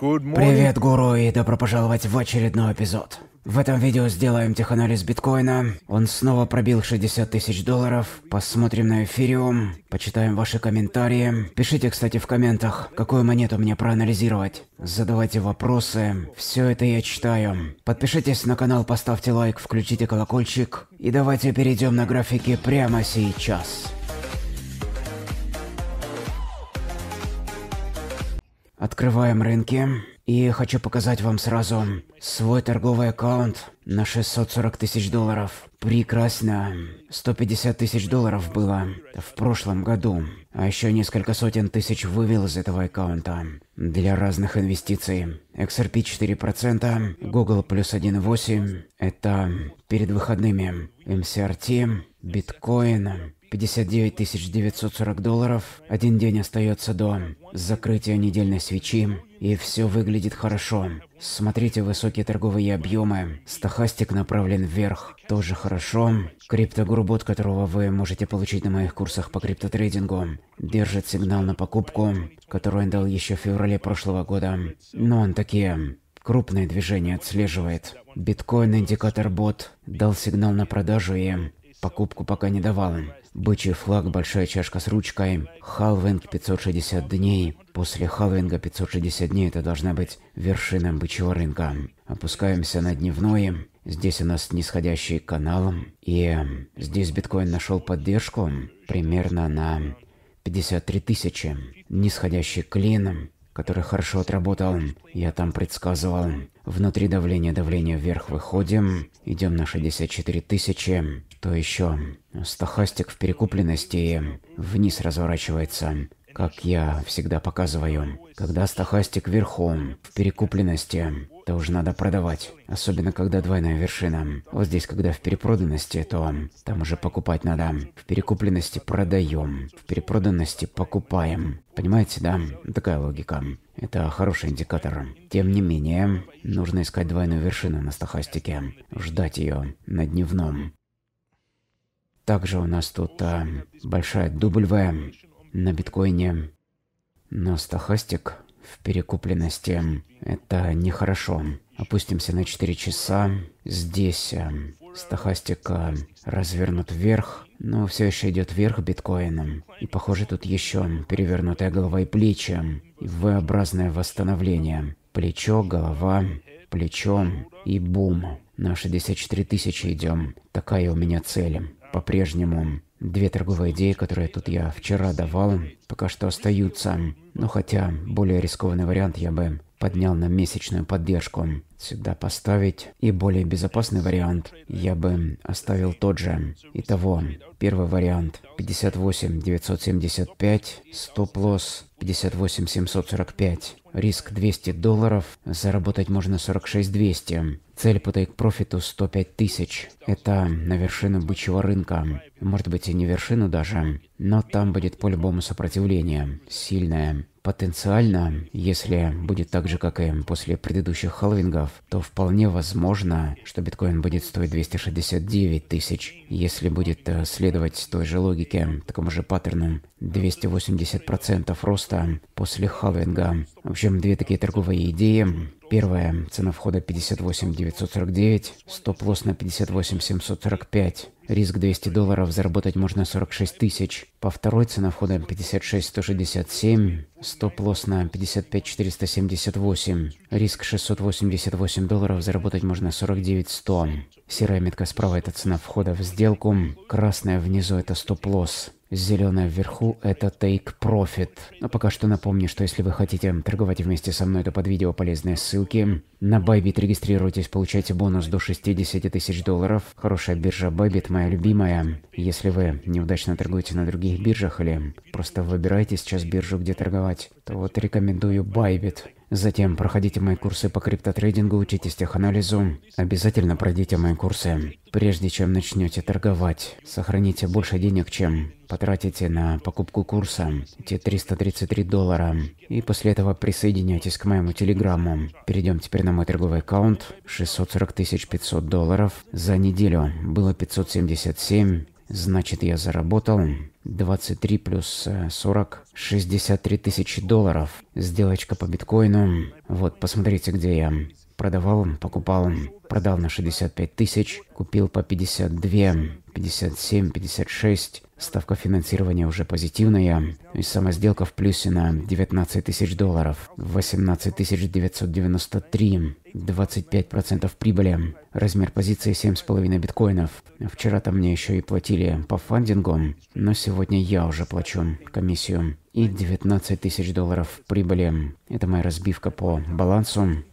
Привет, гуру, и добро пожаловать в очередной эпизод. В этом видео сделаем теханализ биткоина. Он снова пробил 60 тысяч долларов. Посмотрим на эфириум, почитаем ваши комментарии. Пишите, кстати, в комментах, какую монету мне проанализировать. Задавайте вопросы. Все это я читаю. Подпишитесь на канал, поставьте лайк, включите колокольчик. И давайте перейдем на графики прямо сейчас. Открываем рынки. И хочу показать вам сразу свой торговый аккаунт на 640 тысяч долларов. Прекрасно. 150 тысяч долларов было в прошлом году. А еще несколько сотен тысяч вывел из этого аккаунта. Для разных инвестиций. XRP 4%, Google плюс 1.8. Это перед выходными. MCRT, биткоин, 59 940 долларов, один день остается до закрытия недельной свечи, и все выглядит хорошо. Смотрите высокие торговые объемы, стохастик направлен вверх, тоже хорошо. Криптогуру от которого вы можете получить на моих курсах по криптотрейдингу, держит сигнал на покупку, который он дал еще в феврале прошлого года. Но он такие крупные движения отслеживает. Биткоин индикатор бот дал сигнал на продажу и покупку пока не давал. Бычий флаг, большая чашка с ручкой. Халвинг 560 дней. После халвинга 560 дней это должна быть вершина бычьего рынка. Опускаемся на дневное. Здесь у нас нисходящий канал. И эм, здесь биткоин нашел поддержку примерно на 53 тысячи. Нисходящий клин, который хорошо отработал. Я там предсказывал Внутри давление, давление вверх выходим. Идем на 64 тысячи. Что еще? Стохастик в перекупленности вниз разворачивается как я всегда показываю. Когда стахастик верхом, в перекупленности, то уже надо продавать. Особенно, когда двойная вершина. Вот здесь, когда в перепроданности, то там уже покупать надо. В перекупленности продаем, в перепроданности покупаем. Понимаете, да? Ну, такая логика. Это хороший индикатор. Тем не менее, нужно искать двойную вершину на стахастике. Ждать ее на дневном. Также у нас тут а, большая W на биткоине. Но стахастик в перекупленности – это нехорошо. Опустимся на 4 часа. Здесь э, стахастик развернут вверх, но все еще идет вверх биткоином. И похоже тут еще перевернутая голова и плечи. И V-образное восстановление. Плечо, голова, плечо и бум. На 64 тысячи идем. Такая у меня цель. По-прежнему Две торговые идеи, которые тут я вчера давал, пока что остаются. Но хотя, более рискованный вариант я бы поднял на месячную поддержку. Сюда поставить. И более безопасный вариант я бы оставил тот же. Итого, первый вариант 58 975, стоп-лосс 58 745. Риск 200 долларов, заработать можно 46 200. Цель по тейк-профиту 105 тысяч. Это на вершину бычьего рынка. Может быть и не вершину даже, но там будет по-любому сопротивление. Сильное. Потенциально, если будет так же, как и после предыдущих халвингов, то вполне возможно, что биткоин будет стоить 269 тысяч, если будет э, следовать той же логике, такому же паттерну, 280% роста после халвинга. В общем, две такие торговые идеи. Первая – цена входа 58 949, стоп-лосс на 58 745, Риск 200 долларов, заработать можно 46 тысяч. По второй цена входа 56 167, стоп-лосс на 55 478, Риск 688 долларов, заработать можно 49 49,100. Серая метка справа – это цена входа в сделку, красная внизу – это стоп-лосс. Зеленая вверху — это Take Profit. Но пока что напомню, что если вы хотите торговать вместе со мной, то под видео полезные ссылки. На Bybit регистрируйтесь, получайте бонус до 60 тысяч долларов. Хорошая биржа Bybit, моя любимая. Если вы неудачно торгуете на других биржах или просто выбираете сейчас биржу, где торговать, то вот рекомендую Bybit. Затем проходите мои курсы по криптотрейдингу, учитесь теханализу. Обязательно пройдите мои курсы. Прежде чем начнете торговать, сохраните больше денег, чем потратите на покупку курса, те 333 доллара. И после этого присоединяйтесь к моему телеграмму. Перейдем теперь на мой торговый аккаунт. 640 500 долларов за неделю. Было 577. Значит, я заработал 23 плюс 40, э, 63 тысячи долларов. Сделочка по биткоину. Вот, посмотрите, где я. Продавал, покупал, продал на 65 тысяч, купил по 52, 57, 56, Ставка финансирования уже позитивная, и сама сделка в плюсе на 19 тысяч долларов, 18 993, 25% прибыли, размер позиции 7,5 биткоинов. Вчера-то мне еще и платили по фандингу, но сегодня я уже плачу комиссию. И 19 тысяч долларов прибыли. Это моя разбивка по балансу.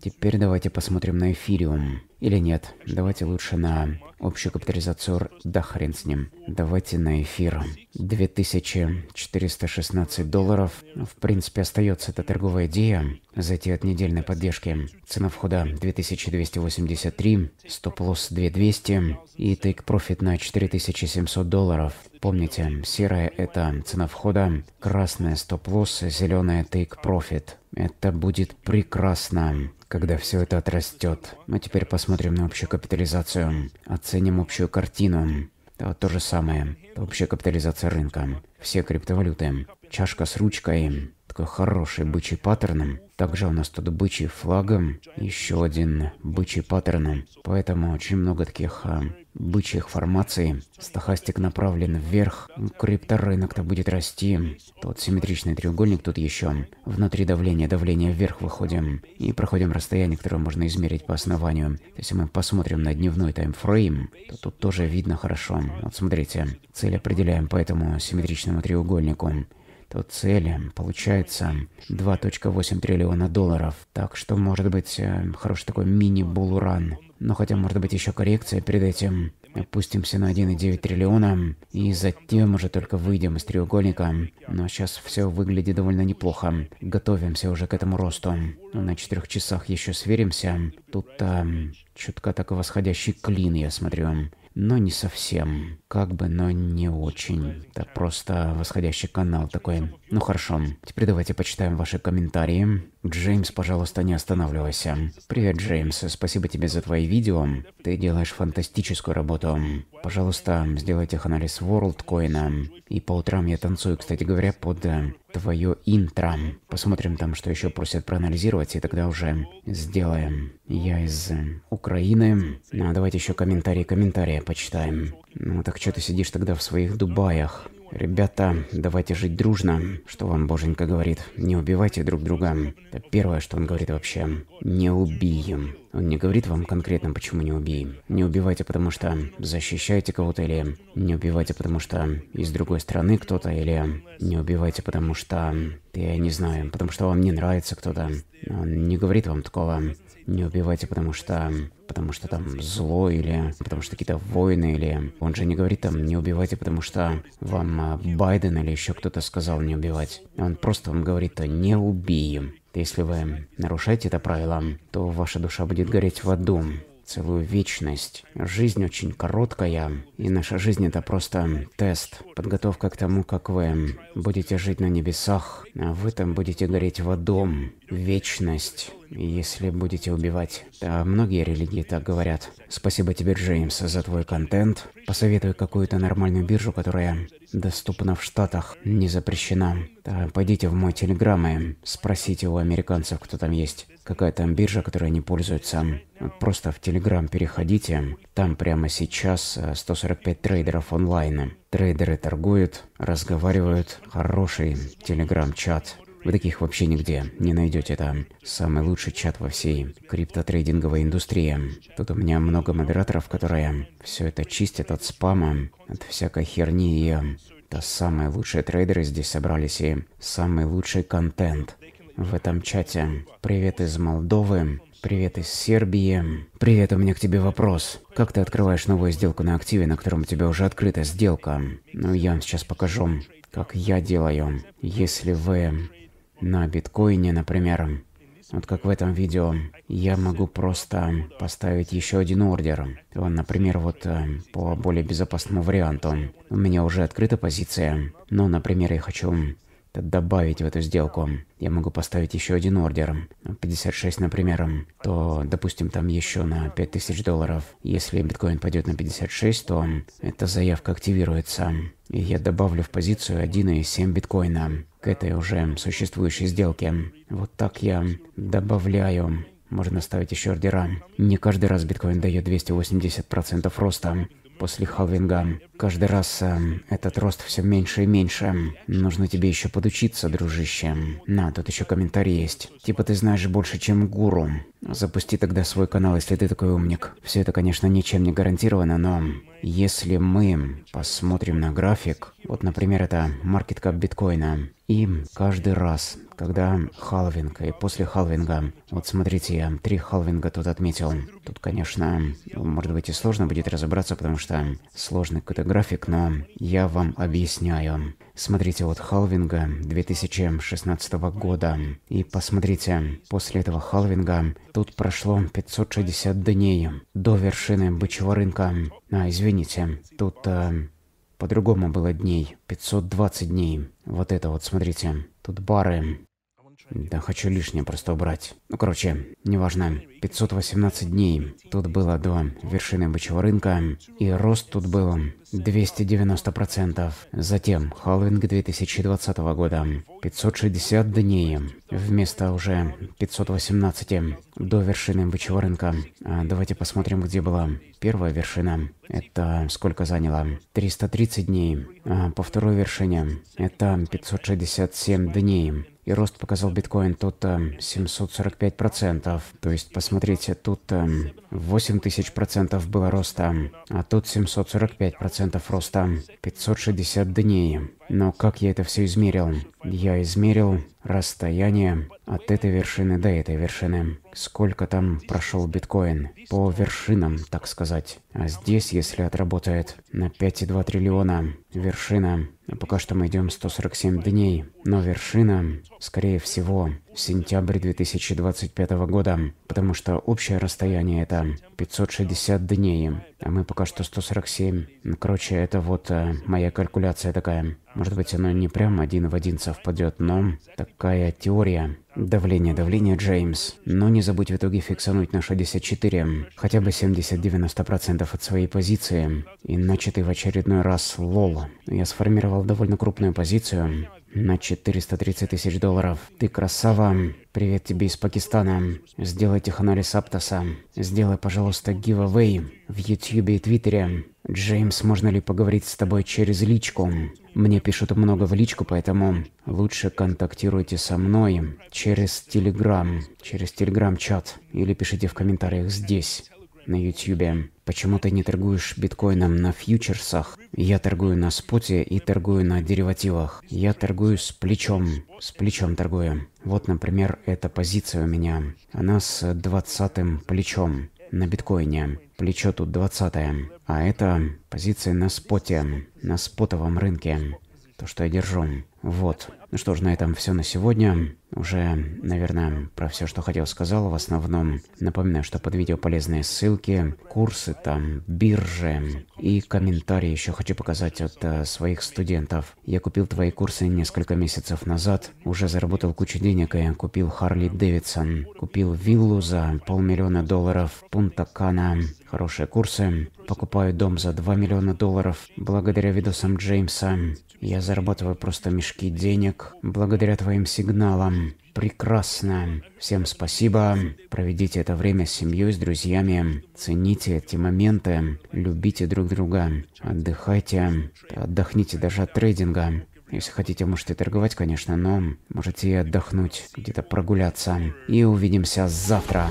Теперь давайте посмотрим на эфириум. Или нет, давайте лучше на общую капитализацию, да хрен с ним. Давайте на эфир. 2416 долларов. В принципе, остается эта торговая идея. Зайти от недельной поддержки. Цена входа 2283, стоп-лосс 2200 и тейк-профит на 4700 долларов. Помните, серая это цена входа, красная стоп-лосс, зеленая тейк-профит. Это будет прекрасно, когда все это отрастет. Мы теперь посмотрим на общую капитализацию, оценим общую картину. То, то же самое. Общая капитализация рынка. Все криптовалюты. Чашка с ручкой. Водка хороший бычий паттерном. Также у нас тут бычий флагом, еще один бычий паттерном. Поэтому очень много таких а, бычьих формаций. Стохастик направлен вверх. Крипторынок-то будет расти. Тут симметричный треугольник, тут еще. Внутри давления, давление вверх выходим. И проходим расстояние, которое можно измерить по основанию. Если мы посмотрим на дневной таймфрейм, то тут тоже видно хорошо. Вот смотрите, цель определяем по этому симметричному треугольнику то цели получается 2.8 триллиона долларов. Так что может быть э, хороший такой мини-булуран. Но хотя может быть еще коррекция перед этим. Опустимся на 1,9 триллиона и затем уже только выйдем из треугольника. Но сейчас все выглядит довольно неплохо. Готовимся уже к этому росту. На четырех часах еще сверимся. Тут а, чутка такой восходящий клин, я смотрю но не совсем. Как бы, но не очень. Это просто восходящий канал такой. Ну хорошо, теперь давайте почитаем ваши комментарии. Джеймс, пожалуйста, не останавливайся. Привет, Джеймс. Спасибо тебе за твои видео. Ты делаешь фантастическую работу. Пожалуйста, сделай теханализ WorldCoin. И по утрам я танцую, кстати говоря, под э, твое интро. Посмотрим там, что еще просят проанализировать, и тогда уже сделаем. Я из э, Украины. А давайте еще комментарии, комментарии почитаем. Ну так что ты сидишь тогда в своих Дубаях? Ребята, давайте жить дружно. Что вам боженька говорит? Не убивайте друг друга. Это первое, что он говорит вообще. Не убием. Он не говорит вам конкретно, почему не убей. Не убивайте, потому что защищаете кого-то, или не убивайте, потому что из другой страны кто-то, или не убивайте, потому что... Я не знаю, потому что вам не нравится кто-то. Он не говорит вам такого. Не убивайте, потому что... Потому что там зло, или потому что какие-то войны, или... Он же не говорит там, не убивайте, потому что вам а, Байден или еще кто-то сказал не убивать. Он просто вам говорит, то не убей. Если вы нарушаете это правило, то ваша душа будет гореть в аду целую вечность. Жизнь очень короткая, и наша жизнь это просто тест, подготовка к тому, как вы будете жить на небесах, а вы там будете гореть в адом, вечность, если будете убивать. Да, многие религии так говорят. Спасибо тебе, Джеймс, за твой контент. Посоветуй какую-то нормальную биржу, которая доступна в Штатах, не запрещена. Да, пойдите в мой телеграм и спросите у американцев, кто там есть какая там биржа, которой они пользуются. Просто в Telegram переходите, там прямо сейчас 145 э, трейдеров онлайн. Трейдеры торгуют, разговаривают, хороший Telegram-чат. Вы таких вообще нигде не найдете. Это самый лучший чат во всей криптотрейдинговой индустрии. Тут у меня много модераторов, которые все это чистят от спама, от всякой херни. И э, это самые лучшие трейдеры здесь собрались и самый лучший контент в этом чате. Привет из Молдовы. Привет из Сербии. Привет, у меня к тебе вопрос. Как ты открываешь новую сделку на активе, на котором у тебя уже открыта сделка? Ну, я вам сейчас покажу, как я делаю. Если вы на биткоине, например, вот как в этом видео, я могу просто поставить еще один ордер. Он, например, вот э, по более безопасному варианту. У меня уже открыта позиция, но, например, я хочу добавить в эту сделку, я могу поставить еще один ордер, 56, например, то, допустим, там еще на 5000 долларов. Если биткоин пойдет на 56, то эта заявка активируется, и я добавлю в позицию 1,7 биткоина к этой уже существующей сделке. Вот так я добавляю можно ставить еще ордера. Не каждый раз биткоин дает 280% роста после халвинга. Каждый раз э, этот рост все меньше и меньше. Нужно тебе еще подучиться, дружище. На, тут еще комментарий есть. Типа ты знаешь больше, чем гуру. Запусти тогда свой канал, если ты такой умник. Все это, конечно, ничем не гарантировано, но если мы посмотрим на график, вот, например, это market cap биткоина, и каждый раз, когда халвинг и после халвинга, вот смотрите, я три халвинга тут отметил. Тут, конечно, может быть и сложно будет разобраться, потому что сложный какой-то график, но я вам объясняю. Смотрите вот халвинга 2016 года и посмотрите, после этого халвинга тут прошло 560 дней до вершины бычьего рынка. А, извините, тут э, по-другому было дней, 520 дней. Вот это вот, смотрите, тут бары, да, хочу лишнее просто убрать. Ну, короче, неважно. 518 дней. Тут было до вершины бычьего рынка. И рост тут был 290%. Затем халвинг 2020 года. 560 дней. Вместо уже 518 до вершины бычьего рынка. А давайте посмотрим, где была первая вершина. Это сколько заняло? 330 дней. А по второй вершине это 567 дней. И рост показал биткоин тут 745%. Эм, процентов, То есть, посмотрите, тут 8 эм, тысяч процентов было роста, а тут 745% процентов роста. 560 дней. Но как я это все измерил? Я измерил расстояние от этой вершины до этой вершины. Сколько там прошел биткоин? По вершинам, так сказать. А здесь, если отработает на 5,2 триллиона, вершина... Пока что мы идем 147 дней, но вершина, скорее всего, сентябрь 2025 года, потому что общее расстояние это 560 дней, а мы пока что 147. Ну, короче, это вот э, моя калькуляция такая. Может быть, оно не прям один в один совпадет, но такая теория. Давление, давление, Джеймс. Но не забудь в итоге фиксануть на 64, хотя бы 70-90% от своей позиции, иначе ты в очередной раз лол. Я сформировал довольно крупную позицию, на 430 тысяч долларов. Ты красава. Привет тебе из Пакистана. Сделай теханализ Аптоса. Сделай, пожалуйста, giveaway в Ютьюбе и Твиттере. Джеймс, можно ли поговорить с тобой через личку? Мне пишут много в личку, поэтому лучше контактируйте со мной через Телеграм, через Телеграм-чат или пишите в комментариях здесь на YouTube. Почему ты не торгуешь биткоином на фьючерсах? Я торгую на споте и торгую на деривативах. Я торгую с плечом. С плечом торгую. Вот, например, эта позиция у меня. Она с 20 плечом на биткоине. Плечо тут 20 -е. А это позиция на споте, на спотовом рынке. То, что я держу. Вот. Ну что ж, на этом все на сегодня. Уже, наверное, про все, что хотел, сказал. В основном напоминаю, что под видео полезные ссылки, курсы там, биржи и комментарии еще хочу показать от э, своих студентов. Я купил твои курсы несколько месяцев назад, уже заработал кучу денег и купил Харли Дэвидсон, купил виллу за полмиллиона долларов, Пунта Кана, хорошие курсы, покупаю дом за 2 миллиона долларов благодаря видосам Джеймса. Я зарабатываю просто мешки денег благодаря твоим сигналам прекрасно. Всем спасибо. Проведите это время с семьей, с друзьями. Цените эти моменты. Любите друг друга. Отдыхайте. Отдохните даже от трейдинга. Если хотите, можете торговать, конечно, но можете и отдохнуть, где-то прогуляться. И увидимся завтра.